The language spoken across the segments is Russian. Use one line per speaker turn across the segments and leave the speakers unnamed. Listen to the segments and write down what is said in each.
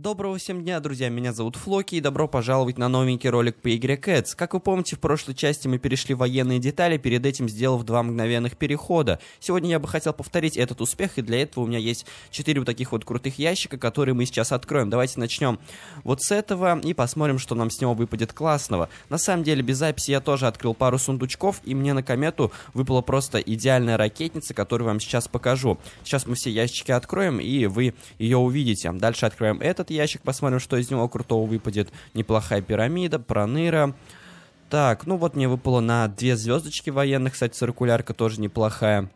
Доброго всем дня, друзья, меня зовут Флоки, и добро пожаловать на новенький ролик по игре Cats. Как вы помните, в прошлой части мы перешли военные детали, перед этим сделав два мгновенных перехода. Сегодня я бы хотел повторить этот успех, и для этого у меня есть четыре вот таких вот крутых ящика, которые мы сейчас откроем. Давайте начнем вот с этого, и посмотрим, что нам с него выпадет классного. На самом деле, без записи я тоже открыл пару сундучков, и мне на комету выпала просто идеальная ракетница, которую вам сейчас покажу. Сейчас мы все ящики откроем, и вы ее увидите. Дальше открываем этот, этот ящик, посмотрим, что из него крутого выпадет. Неплохая пирамида, проныра. Так, ну вот мне выпало на две звездочки военных, кстати, циркулярка тоже неплохая.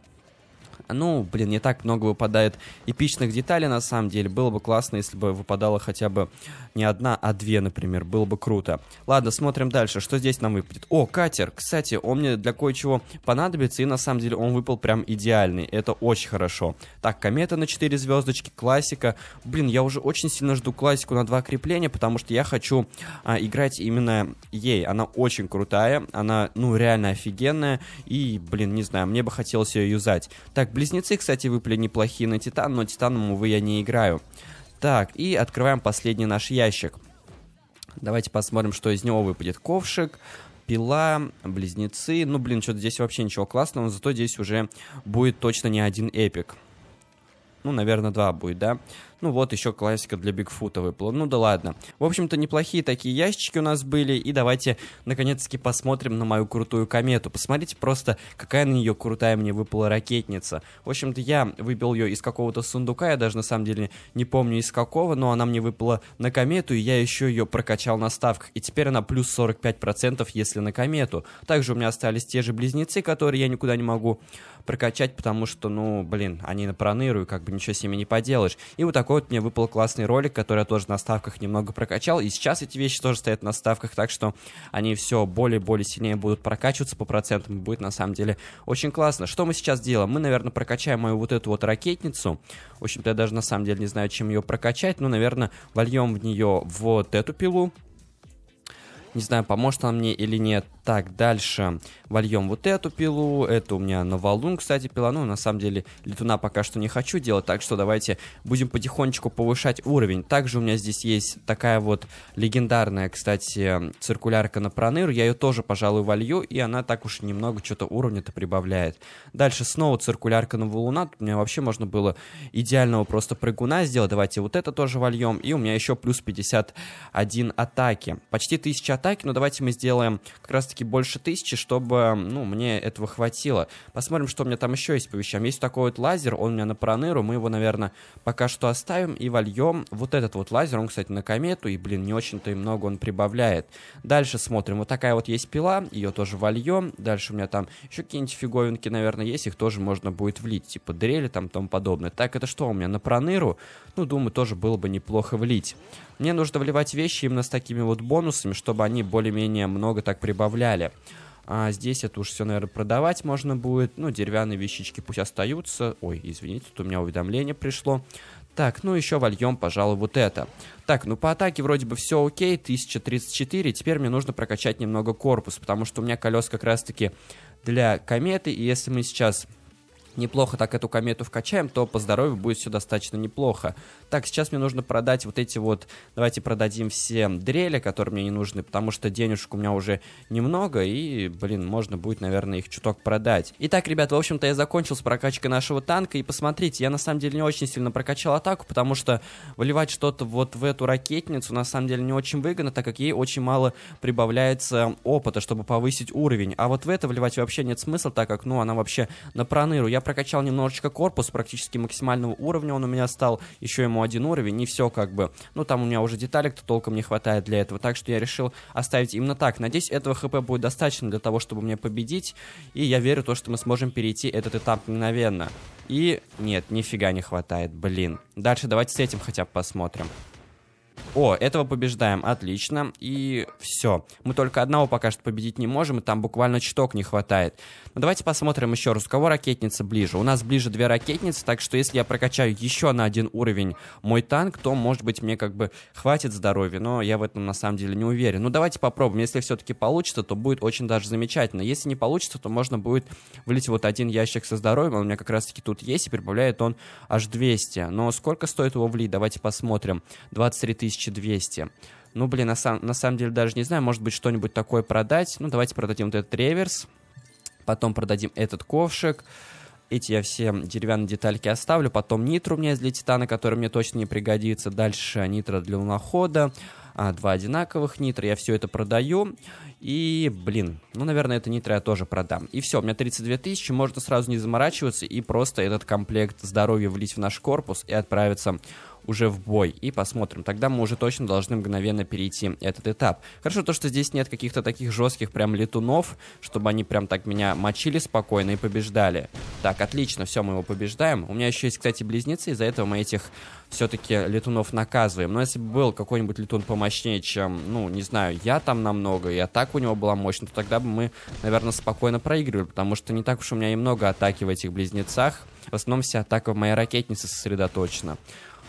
Ну, блин, не так много выпадает эпичных деталей, на самом деле. Было бы классно, если бы выпадала хотя бы не одна, а две, например. Было бы круто. Ладно, смотрим дальше. Что здесь нам выпадет? О, катер. Кстати, он мне для кое-чего понадобится, и на самом деле он выпал прям идеальный. Это очень хорошо. Так, комета на 4 звездочки, классика. Блин, я уже очень сильно жду классику на 2 крепления, потому что я хочу а, играть именно ей. Она очень крутая, она, ну, реально офигенная, и, блин, не знаю, мне бы хотелось ее юзать. Так, Близнецы, кстати, выпали неплохие на Титан, но Титаном, увы, я не играю. Так, и открываем последний наш ящик. Давайте посмотрим, что из него выпадет. Ковшик, пила, близнецы. Ну, блин, что-то здесь вообще ничего классного, зато здесь уже будет точно не один эпик. Ну, наверное, два будет, да? Ну вот еще классика для Бигфута выпала. Ну да ладно. В общем-то, неплохие такие ящики у нас были. И давайте, наконец-таки, посмотрим на мою крутую комету. Посмотрите просто, какая на нее крутая мне выпала ракетница. В общем-то, я выбил ее из какого-то сундука. Я даже, на самом деле, не помню из какого, но она мне выпала на комету, и я еще ее прокачал на ставках. И теперь она плюс 45%, если на комету. Также у меня остались те же близнецы, которые я никуда не могу прокачать, потому что, ну, блин, они на проныру, и как бы ничего с ними не поделаешь. И вот такой такой вот мне выпал классный ролик, который я тоже на ставках немного прокачал. И сейчас эти вещи тоже стоят на ставках, так что они все более-более и сильнее будут прокачиваться по процентам. Будет на самом деле очень классно. Что мы сейчас делаем? Мы, наверное, прокачаем мою вот эту вот ракетницу. В общем-то, я даже на самом деле не знаю, чем ее прокачать. но наверное, вольем в нее вот эту пилу. Не знаю, поможет она мне или нет. Так, дальше вольем вот эту пилу. Это у меня новолун, кстати, пила. Ну, на самом деле, летуна пока что не хочу делать, так что давайте будем потихонечку повышать уровень. Также у меня здесь есть такая вот легендарная, кстати, циркулярка на проныр. Я ее тоже, пожалуй, волью, и она так уж немного что-то уровня-то прибавляет. Дальше снова циркулярка на валуна. Тут у меня вообще можно было идеального просто прыгуна сделать. Давайте вот это тоже вольем. И у меня еще плюс 51 атаки. Почти 1000 атаки, но давайте мы сделаем как раз таки больше тысячи, чтобы, ну, мне этого хватило. Посмотрим, что у меня там еще есть по вещам. Есть такой вот лазер, он у меня на Проныру, мы его, наверное, пока что оставим и вольем. Вот этот вот лазер, он, кстати, на комету, и, блин, не очень-то и много он прибавляет. Дальше смотрим, вот такая вот есть пила, ее тоже вольем. Дальше у меня там еще какие-нибудь фиговинки, наверное, есть, их тоже можно будет влить, типа дрели там тому подобное. Так, это что у меня на Проныру? Ну, думаю, тоже было бы неплохо влить. Мне нужно вливать вещи именно с такими вот бонусами, чтобы они более-менее много так прибавляли добавляли. А здесь это уже все, наверное, продавать можно будет. Ну, деревянные вещички пусть остаются. Ой, извините, тут у меня уведомление пришло. Так, ну еще вольем, пожалуй, вот это. Так, ну по атаке вроде бы все окей, 1034. Теперь мне нужно прокачать немного корпус, потому что у меня колес как раз-таки для кометы. И если мы сейчас неплохо так эту комету вкачаем, то по здоровью будет все достаточно неплохо. Так, сейчас мне нужно продать вот эти вот, давайте продадим все дрели, которые мне не нужны, потому что денежек у меня уже немного, и, блин, можно будет, наверное, их чуток продать. Итак, ребят, в общем-то, я закончил с прокачкой нашего танка, и посмотрите, я на самом деле не очень сильно прокачал атаку, потому что выливать что-то вот в эту ракетницу на самом деле не очень выгодно, так как ей очень мало прибавляется опыта, чтобы повысить уровень, а вот в это вливать вообще нет смысла, так как, ну, она вообще на проныру. Я прокачал немножечко корпус практически максимального уровня, он у меня стал, еще ему один уровень, не все как бы. Ну, там у меня уже деталек-то толком не хватает для этого, так что я решил оставить именно так. Надеюсь, этого хп будет достаточно для того, чтобы мне победить, и я верю в то, что мы сможем перейти этот этап мгновенно. И нет, нифига не хватает, блин. Дальше давайте с этим хотя бы посмотрим. О, этого побеждаем, отлично. И все. Мы только одного пока что победить не можем, и там буквально чуток не хватает. Но ну, давайте посмотрим еще раз, у кого ракетница ближе. У нас ближе две ракетницы, так что если я прокачаю еще на один уровень мой танк, то, может быть, мне как бы хватит здоровья, но я в этом на самом деле не уверен. Ну, давайте попробуем. Если все-таки получится, то будет очень даже замечательно. Если не получится, то можно будет влить вот один ящик со здоровьем, он у меня как раз-таки тут есть, и прибавляет он аж 200. Но сколько стоит его влить? Давайте посмотрим. 23 тысячи 1200. Ну, блин, на, сам, на самом деле даже не знаю, может быть, что-нибудь такое продать. Ну, давайте продадим вот этот реверс, потом продадим этот ковшик. Эти я все деревянные детальки оставлю. Потом нитру у меня есть для титана, который мне точно не пригодится. Дальше нитро для лунохода. А, два одинаковых нитро. Я все это продаю. И, блин, ну, наверное, это нитро я тоже продам. И все, у меня 32 тысячи. Можно сразу не заморачиваться и просто этот комплект здоровья влить в наш корпус и отправиться уже в бой и посмотрим. Тогда мы уже точно должны мгновенно перейти этот этап. Хорошо то, что здесь нет каких-то таких жестких прям летунов, чтобы они прям так меня мочили спокойно и побеждали. Так, отлично, все, мы его побеждаем. У меня еще есть, кстати, близнецы, из-за этого мы этих все-таки летунов наказываем. Но если бы был какой-нибудь летун помощнее, чем, ну, не знаю, я там намного, и атака у него была мощная, то тогда бы мы, наверное, спокойно проигрывали, потому что не так уж у меня и много атаки в этих близнецах. В основном вся атака в моей ракетнице сосредоточена.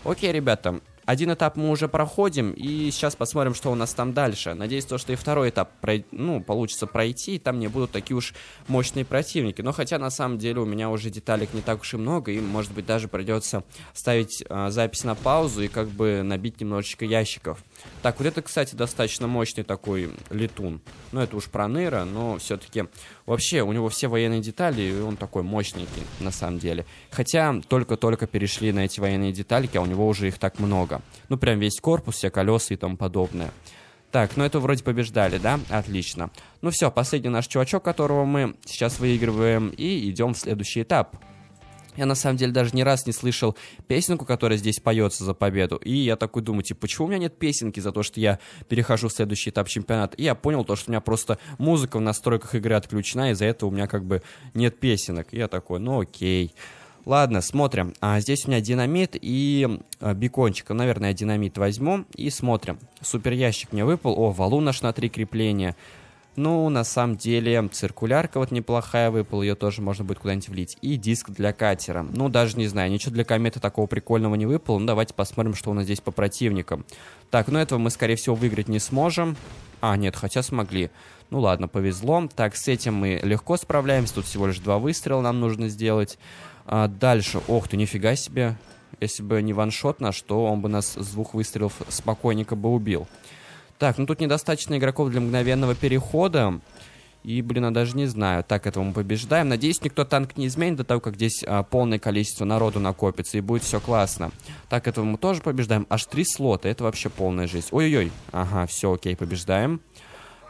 Окей, ребята, один этап мы уже проходим, и сейчас посмотрим, что у нас там дальше. Надеюсь, то, что и второй этап прой... ну, получится пройти, и там не будут такие уж мощные противники. Но хотя, на самом деле, у меня уже деталек не так уж и много, и, может быть, даже придется ставить э, запись на паузу и как бы набить немножечко ящиков. Так, вот это, кстати, достаточно мощный такой летун. Ну, это уж про Нейра, но все-таки вообще у него все военные детали, и он такой мощненький на самом деле. Хотя только-только перешли на эти военные детальки, а у него уже их так много. Ну, прям весь корпус, все колеса и тому подобное. Так, ну это вроде побеждали, да? Отлично. Ну все, последний наш чувачок, которого мы сейчас выигрываем, и идем в следующий этап. Я на самом деле даже ни раз не слышал песенку, которая здесь поется за победу. И я такой думаю, типа, почему у меня нет песенки за то, что я перехожу в следующий этап чемпионата? И я понял то, что у меня просто музыка в настройках игры отключена, из-за этого у меня как бы нет песенок. И я такой, ну окей. Ладно, смотрим. А здесь у меня динамит и а, бекончик. Ну, наверное, я динамит возьму и смотрим. Супер ящик мне выпал. О, валун наш на три крепления. Ну, на самом деле, циркулярка вот неплохая выпала, ее тоже можно будет куда-нибудь влить. И диск для катера. Ну, даже не знаю, ничего для кометы такого прикольного не выпало. Ну, давайте посмотрим, что у нас здесь по противникам. Так, ну этого мы, скорее всего, выиграть не сможем. А, нет, хотя смогли. Ну ладно, повезло. Так, с этим мы легко справляемся. Тут всего лишь два выстрела нам нужно сделать. А дальше. Ох ты, нифига себе. Если бы не ваншот наш, то он бы нас с двух выстрелов спокойненько бы убил. Так, ну тут недостаточно игроков для мгновенного перехода. И, блин, я даже не знаю. Так, этого мы побеждаем. Надеюсь, никто танк не изменит до того, как здесь а, полное количество народу накопится, и будет все классно. Так, этого мы тоже побеждаем. Аж три слота. Это вообще полная жизнь. Ой-ой-ой. Ага, все, окей, побеждаем.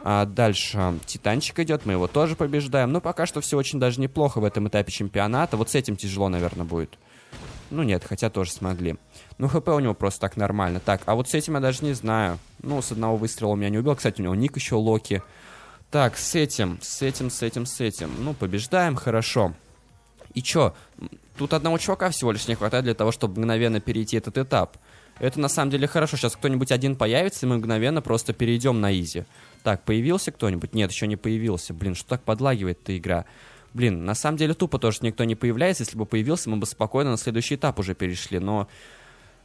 А дальше Титанчик идет, мы его тоже побеждаем. Но ну, пока что все очень даже неплохо в этом этапе чемпионата. Вот с этим тяжело, наверное, будет. Ну нет, хотя тоже смогли. Ну, хп у него просто так нормально. Так, а вот с этим я даже не знаю. Ну, с одного выстрела у меня не убил. Кстати, у него ник еще Локи. Так, с этим, с этим, с этим, с этим. Ну, побеждаем, хорошо. И чё, тут одного чувака всего лишь не хватает для того, чтобы мгновенно перейти этот этап. Это на самом деле хорошо. Сейчас кто-нибудь один появится, и мы мгновенно просто перейдем на изи. Так, появился кто-нибудь? Нет, еще не появился. Блин, что так подлагивает-то игра? Блин, на самом деле тупо тоже никто не появляется. Если бы появился, мы бы спокойно на следующий этап уже перешли. Но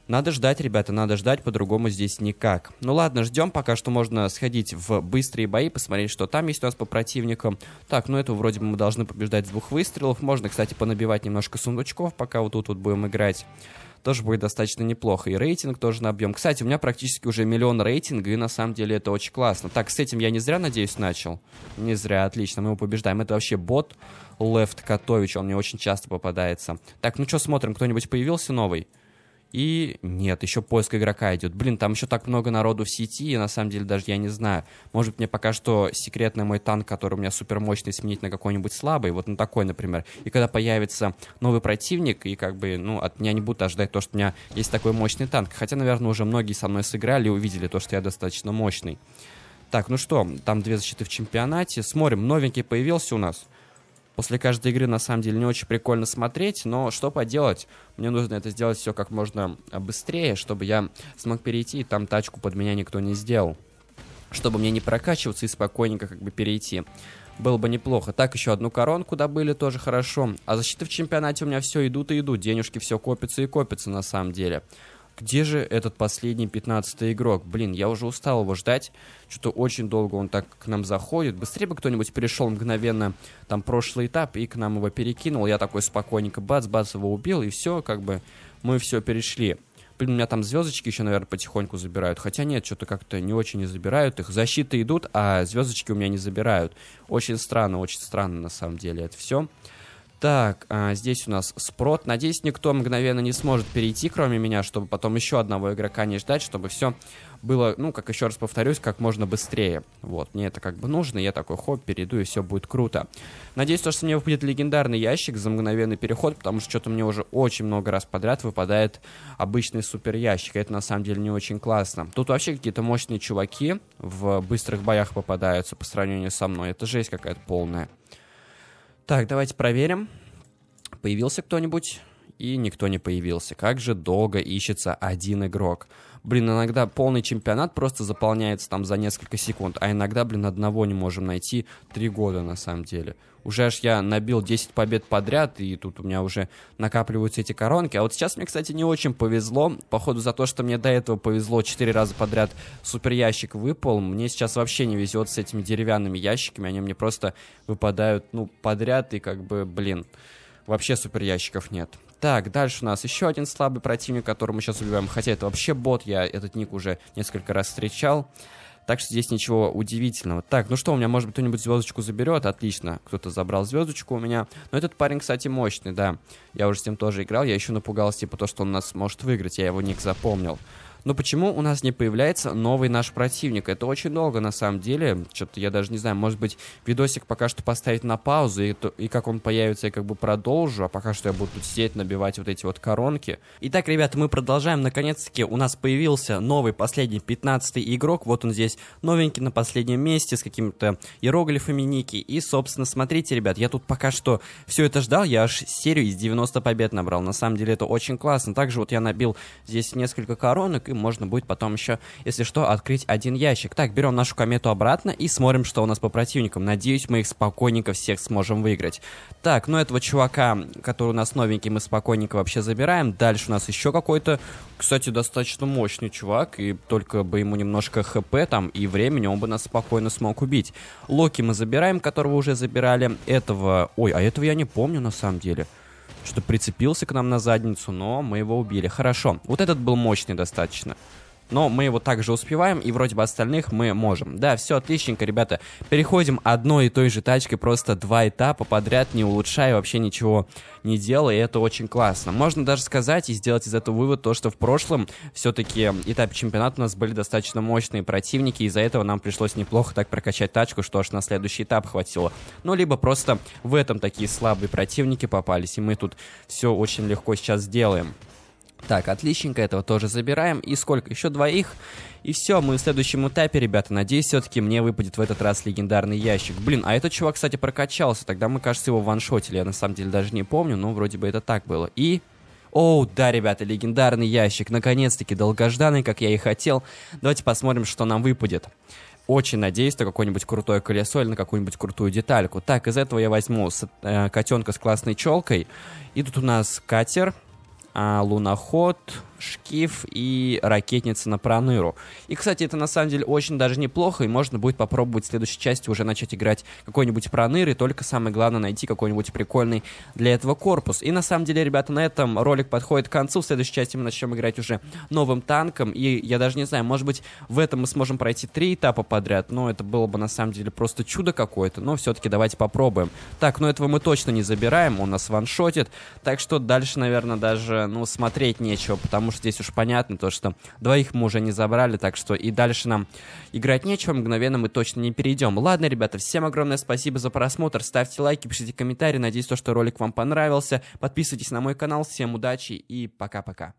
надо ждать, ребята, надо ждать, по-другому здесь никак. Ну ладно, ждем, пока что можно сходить в быстрые бои, посмотреть, что там есть у нас по противникам. Так, ну это вроде бы мы должны побеждать с двух выстрелов. Можно, кстати, понабивать немножко сундучков, пока вот тут вот будем играть тоже будет достаточно неплохо. И рейтинг тоже набьем. Кстати, у меня практически уже миллион рейтинга, и на самом деле это очень классно. Так, с этим я не зря, надеюсь, начал? Не зря, отлично, мы его побеждаем. Это вообще бот Лефт Котович, он мне очень часто попадается. Так, ну что, смотрим, кто-нибудь появился новый? И нет, еще поиск игрока идет. Блин, там еще так много народу в сети, и на самом деле даже я не знаю. Может, мне пока что секретный мой танк, который у меня супер мощный, сменить на какой-нибудь слабый, вот на такой, например. И когда появится новый противник, и как бы, ну, от меня не будут ожидать то, что у меня есть такой мощный танк. Хотя, наверное, уже многие со мной сыграли и увидели то, что я достаточно мощный. Так, ну что, там две защиты в чемпионате. Смотрим, новенький появился у нас — после каждой игры на самом деле не очень прикольно смотреть, но что поделать, мне нужно это сделать все как можно а, быстрее, чтобы я смог перейти, и там тачку под меня никто не сделал. Чтобы мне не прокачиваться и спокойненько как бы перейти было бы неплохо. Так, еще одну коронку добыли, тоже хорошо. А защиты в чемпионате у меня все идут и идут, денежки все копятся и копятся на самом деле где же этот последний 15 игрок? Блин, я уже устал его ждать. Что-то очень долго он так к нам заходит. Быстрее бы кто-нибудь перешел мгновенно там прошлый этап и к нам его перекинул. Я такой спокойненько бац-бац его убил, и все, как бы мы все перешли. Блин, у меня там звездочки еще, наверное, потихоньку забирают. Хотя нет, что-то как-то не очень и забирают их. Защиты идут, а звездочки у меня не забирают. Очень странно, очень странно на самом деле это все. Так, а, здесь у нас Спрот. Надеюсь, никто мгновенно не сможет перейти, кроме меня, чтобы потом еще одного игрока не ждать, чтобы все было, ну, как еще раз повторюсь, как можно быстрее. Вот, мне это как бы нужно, я такой, хоп, перейду, и все будет круто. Надеюсь, то, что мне выпадет легендарный ящик за мгновенный переход, потому что что-то мне уже очень много раз подряд выпадает обычный супер ящик, это на самом деле не очень классно. Тут вообще какие-то мощные чуваки в быстрых боях попадаются по сравнению со мной, это жесть какая-то полная. Так, давайте проверим. Появился кто-нибудь? и никто не появился. Как же долго ищется один игрок. Блин, иногда полный чемпионат просто заполняется там за несколько секунд, а иногда, блин, одного не можем найти три года на самом деле. Уже аж я набил 10 побед подряд, и тут у меня уже накапливаются эти коронки. А вот сейчас мне, кстати, не очень повезло. Походу, за то, что мне до этого повезло 4 раза подряд супер ящик выпал, мне сейчас вообще не везет с этими деревянными ящиками. Они мне просто выпадают, ну, подряд, и как бы, блин, вообще супер ящиков нет. Так, дальше у нас еще один слабый противник, которого мы сейчас убиваем. Хотя это вообще бот, я этот ник уже несколько раз встречал. Так что здесь ничего удивительного. Так, ну что, у меня, может быть, кто-нибудь звездочку заберет? Отлично, кто-то забрал звездочку у меня. Но этот парень, кстати, мощный, да. Я уже с ним тоже играл. Я еще напугался, типа, то, что он нас может выиграть. Я его ник запомнил. Но почему у нас не появляется новый наш противник? Это очень долго, на самом деле. Что-то я даже не знаю, может быть, видосик пока что поставить на паузу, и, то, и как он появится, я как бы продолжу, а пока что я буду тут сидеть, набивать вот эти вот коронки. Итак, ребята, мы продолжаем. Наконец-таки у нас появился новый, последний, пятнадцатый игрок. Вот он здесь новенький на последнем месте, с какими-то иероглифами ники. И, собственно, смотрите, ребят, я тут пока что все это ждал, я аж серию из 90 побед набрал. На самом деле это очень классно. Также вот я набил здесь несколько коронок, и можно будет потом еще, если что, открыть один ящик. Так, берем нашу комету обратно и смотрим, что у нас по противникам. Надеюсь, мы их спокойненько всех сможем выиграть. Так, ну этого чувака, который у нас новенький, мы спокойненько вообще забираем. Дальше у нас еще какой-то, кстати, достаточно мощный чувак, и только бы ему немножко хп там и времени, он бы нас спокойно смог убить. Локи мы забираем, которого уже забирали. Этого... Ой, а этого я не помню на самом деле что прицепился к нам на задницу, но мы его убили. Хорошо, вот этот был мощный достаточно но мы его также успеваем, и вроде бы остальных мы можем. Да, все отличненько, ребята. Переходим одной и той же тачкой просто два этапа подряд, не улучшая вообще ничего не делая, и это очень классно. Можно даже сказать и сделать из этого вывод то, что в прошлом все-таки этапе чемпионата у нас были достаточно мощные противники, из-за этого нам пришлось неплохо так прокачать тачку, что аж на следующий этап хватило. Ну, либо просто в этом такие слабые противники попались, и мы тут все очень легко сейчас сделаем. Так, отличненько, этого тоже забираем. И сколько? Еще двоих. И все, мы в следующем этапе, ребята. Надеюсь, все-таки мне выпадет в этот раз легендарный ящик. Блин, а этот чувак, кстати, прокачался. Тогда мы, кажется, его ваншотили. Я на самом деле даже не помню, но вроде бы это так было. И о, да, ребята, легендарный ящик. Наконец-таки долгожданный, как я и хотел. Давайте посмотрим, что нам выпадет. Очень надеюсь на какое-нибудь крутое колесо или на какую-нибудь крутую детальку. Так, из этого я возьму с, э, котенка с классной челкой. И тут у нас катер. А, луноход Шкиф и Ракетница на Проныру. И, кстати, это на самом деле очень даже неплохо, и можно будет попробовать в следующей части уже начать играть какой-нибудь Проныр, и только самое главное найти какой-нибудь прикольный для этого корпус. И на самом деле, ребята, на этом ролик подходит к концу. В следующей части мы начнем играть уже новым танком, и я даже не знаю, может быть, в этом мы сможем пройти три этапа подряд, но это было бы на самом деле просто чудо какое-то, но все-таки давайте попробуем. Так, но ну этого мы точно не забираем, он нас ваншотит, так что дальше, наверное, даже, ну, смотреть нечего, потому потому что здесь уж понятно то, что двоих мы уже не забрали, так что и дальше нам играть нечего, мгновенно мы точно не перейдем. Ладно, ребята, всем огромное спасибо за просмотр, ставьте лайки, пишите комментарии, надеюсь, то, что ролик вам понравился, подписывайтесь на мой канал, всем удачи и пока-пока.